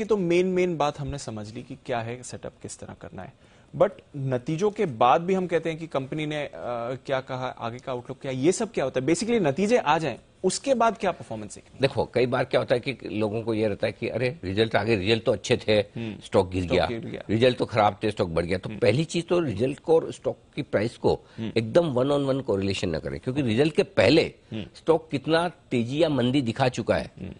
की तो main main बात हमने समझ ली कि क्या है सेटअप किस तरह करना है बट नतीजों के बाद भी हम कहते हैं कि कंपनी ने आ, क्या कहा आगे का आउटलुक क्या ये सब क्या होता है बेसिकली नतीजे आ जाए उसके बाद क्या परफॉर्मेंस देखो कई बार क्या होता है कि लोगों को ये रहता है कि अरे रिजल्ट आगे रिजल्ट तो अच्छे थे स्टॉक हम्म, गिर गया।, गया रिजल्ट तो खराब थे स्टॉक बढ़ गया तो हम्म। पहली चीज तो रिजल्ट को और स्टॉक की प्राइस को हम्म। एकदम वन ऑन वन कोरिलेशन न करें क्योंकि रिजल्ट के पहले स्टॉक कितना तेजी या मंदी दिखा चुका है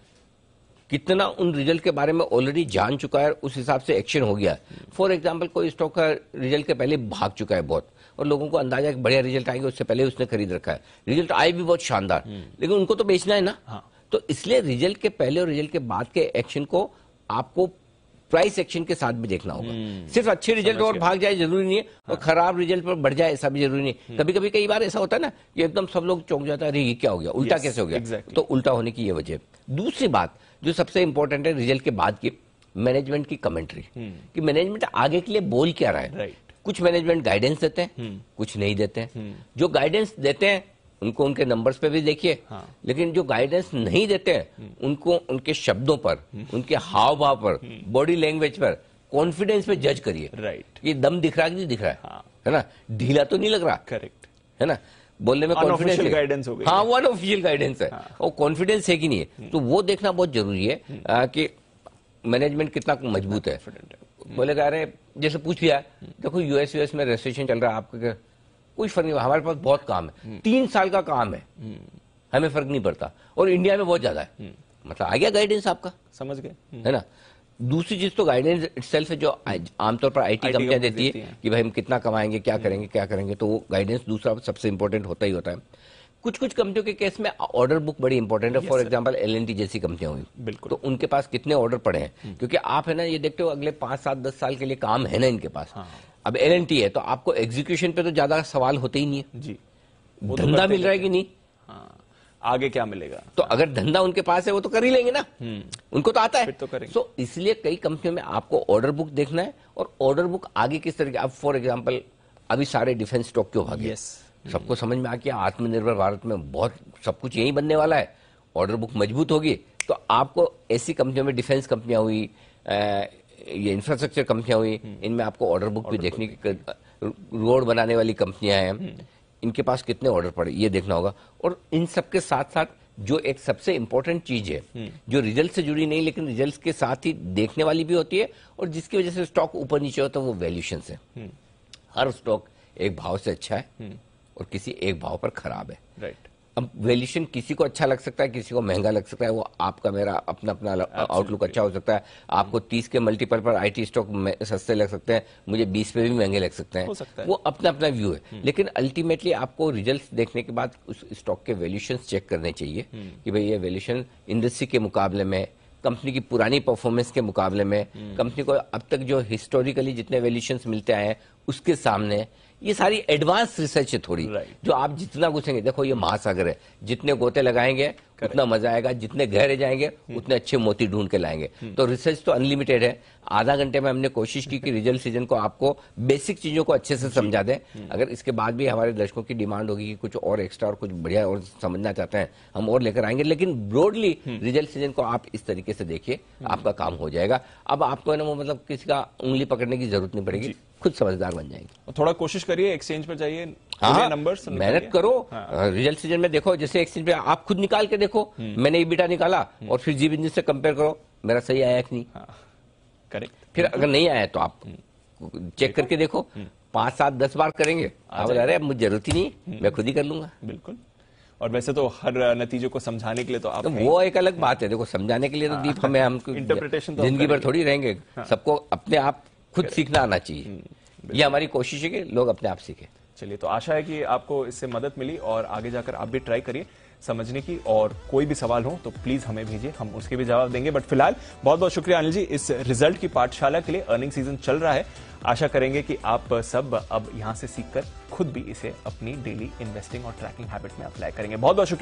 कितना उन रिजल्ट के बारे में ऑलरेडी जान चुका है उस हिसाब से एक्शन हो गया फॉर एग्जाम्पल कोई स्टॉक का रिजल्ट के पहले भाग चुका है बहुत और लोगों को अंदाजा कि बढ़िया रिजल्ट आएंगे उससे पहले उसने खरीद रखा है रिजल्ट आए भी बहुत शानदार हम्म। लेकिन उनको तो बेचना है ना हाँ। तो इसलिए रिजल्ट के पहले और रिजल्ट के बाद के एक्शन को आपको प्राइस एक्शन के साथ भी देखना होगा हम्म। सिर्फ अच्छे रिजल्ट और भाग जाए जरूरी नहीं है हाँ। और खराब रिजल्ट पर बढ़ जाए ऐसा भी जरूरी नहीं हम्म। कभी कभी कई बार ऐसा होता है ना कि एकदम सब लोग चौंक जाता है अरे ये क्या हो गया उल्टा yes, कैसे हो गया exactly. तो उल्टा होने की ये वजह दूसरी बात जो सबसे इंपॉर्टेंट है रिजल्ट के बाद की मैनेजमेंट की कमेंट्री हम्म। कि मैनेजमेंट आगे के लिए बोल क्या रहा है right. कुछ मैनेजमेंट गाइडेंस देते हैं हम्म। कुछ नहीं देते हैं हम्म। जो गाइडेंस देते हैं उनको उनके नंबर्स पे भी देखिए हाँ। लेकिन जो गाइडेंस नहीं देते हैं उनको उनके शब्दों पर उनके हाव भाव पर बॉडी लैंग्वेज पर कॉन्फिडेंस पे जज करिए राइट ये दम दिख रहा है कि नहीं दिख रहा है हाँ। है ना ढीला तो नहीं लग रहा करेक्ट है ना बोलने में कॉन्फिडेंस गाइडेंस हो गई हाँ वन ऑफिशियल गाइडेंस है हाँ। और कॉन्फिडेंस है कि नहीं है तो वो देखना बहुत जरूरी है हम्म। कि मैनेजमेंट कितना मजबूत है हम्म। बोले कह रहे जैसे पूछ लिया देखो यूएस यूएस में रजिस्ट्रेशन चल रहा है आपके कुछ फर्क नहीं हमारे पास बहुत काम है हम्म। तीन साल का काम है हमें फर्क नहीं पड़ता और इंडिया में बहुत ज्यादा है मतलब आ गया गाइडेंस आपका समझ गए है ना दूसरी चीज तो गाइडेंस सेल्फ है जो हम्म। आमतौर पर आईटी कंपनियां देती है, है कि भाई हम कितना कमाएंगे क्या हम्म। करेंगे क्या करेंगे तो वो गाइडेंस दूसरा सबसे इंपॉर्टेंट होता ही होता है कुछ कुछ कंपनियों के केस में ऑर्डर बुक बड़ी इंपॉर्टेंट है फॉर एग्जांपल एल जैसी कंपनियां हुई बिल्कुल तो उनके पास कितने ऑर्डर पड़े हैं हम्म। क्योंकि आप है ना ये देखते हो अगले पांच सात दस साल के लिए काम है ना इनके पास हाँ। अब एल है तो आपको एग्जीक्यूशन पे तो ज्यादा सवाल होते ही नहीं है जी तो धंधा मिल रहा है कि नहीं हाँ। आगे क्या मिलेगा तो अगर धंधा उनके पास है वो तो कर ही लेंगे ना हम्म। उनको तो आता है तो करेंगे so, इसलिए कई कंपनियों में आपको ऑर्डर बुक देखना है और ऑर्डर बुक आगे किस तरीके अब फॉर एग्जाम्पल अभी सारे डिफेंस स्टॉक क्यों भागे yes. सबको समझ में आ गया आत्मनिर्भर भारत में बहुत सब कुछ यही बनने वाला है ऑर्डर बुक मजबूत होगी तो आपको ऐसी कंपनियों में डिफेंस कंपनियां हुई ये इंफ्रास्ट्रक्चर कंपनियां हुई हम्म। इनमें आपको ऑर्डर बुक भी देखने की रोड बनाने वाली कंपनियां हैं हम्म। इनके पास कितने ऑर्डर पड़े ये देखना होगा और इन सबके साथ साथ जो एक सबसे इम्पोर्टेंट चीज है हम्म। जो रिजल्ट से जुड़ी नहीं लेकिन रिजल्ट के साथ ही देखने वाली भी होती है और जिसकी वजह से स्टॉक ऊपर नीचे होता है वो वैल्यूशन है हम्म। हर स्टॉक एक भाव से अच्छा है हम्म। और किसी एक भाव पर खराब है राइट अब वैल्यूशन किसी को अच्छा लग सकता है किसी को महंगा लग सकता है वो आपका मेरा अपना अपना आउटलुक अच्छा हो सकता है आपको तीस के मल्टीपल पर आईटी स्टॉक सस्ते लग सकते हैं मुझे बीस पे भी महंगे लग सकते हैं है। वो अपना अपना व्यू है हम्म। लेकिन अल्टीमेटली आपको रिजल्ट देखने के बाद उस स्टॉक के वैल्यूशन चेक करने चाहिए हम्म। कि भाई ये वैल्यूशन इंडस्ट्री के मुकाबले में कंपनी की पुरानी परफॉर्मेंस के मुकाबले में कंपनी हम्म। को अब तक जो हिस्टोरिकली जितने वैल्यूशन मिलते आए हैं उसके सामने ये सारी एडवांस रिसर्च है थोड़ी right. जो आप जितना घुसेंगे देखो ये महासागर है जितने गोते लगाएंगे उतना मजा आएगा जितने गहरे जाएंगे हम्म। उतने अच्छे मोती ढूंढ के लाएंगे हम्म। तो रिसर्च तो अनलिमिटेड है आधा घंटे में हमने कोशिश की कि रिजल्ट सीजन को आपको बेसिक चीजों को अच्छे से समझा दें हम्म। अगर इसके बाद भी हमारे दर्शकों की डिमांड होगी कि कुछ और एक्स्ट्रा और कुछ बढ़िया और समझना चाहते हैं हम और लेकर आएंगे लेकिन ब्रॉडली रिजल्ट सीजन को आप इस तरीके से देखिए आपका काम हो जाएगा अब आपको ना मतलब किसी का उंगली पकड़ने की जरूरत नहीं पड़ेगी खुद समझदार बन जाएंगे थोड़ा कोशिश करिए एक्सचेंज पर जाइए हाँ नंबर मेहनत करो हाँ। रिजल्ट सीजन में देखो जैसे एक्सचेंज पे आप खुद निकाल के देखो देखो हम्म। मैंने ये बीटा निकाला हम्म। और फिर जीव इंजन से कंपेयर करो मेरा सही आया कि नहीं करेक्ट हाँ, फिर अगर नहीं आया तो आप चेक हम्म। करके देखो पांच सात दस बार करेंगे आप अब मुझे जरूरत ही नहीं मैं खुद ही कर लूंगा बिल्कुल और वैसे तो हर नतीजों को समझाने के लिए तो आप तो वो एक अलग बात है देखो समझाने के लिए तो हाँ। दीप हमें हम इंटरप्रिटेशन तो जिंदगी भर थोड़ी रहेंगे हाँ। सबको अपने आप खुद सीखना आना चाहिए ये हमारी कोशिश है कि लोग अपने आप सीखे चलिए तो आशा है कि आपको इससे मदद मिली और आगे जाकर आप भी ट्राई करिए समझने की और कोई भी सवाल हो तो प्लीज हमें भेजिए हम उसके भी जवाब देंगे बट फिलहाल बहुत बहुत शुक्रिया अनिल जी इस रिजल्ट की पाठशाला के लिए अर्निंग सीजन चल रहा है आशा करेंगे कि आप सब अब यहां से सीखकर खुद भी इसे अपनी डेली इन्वेस्टिंग और ट्रैकिंग हैबिट में अप्लाई करेंगे बहुत बहुत शुक्रिया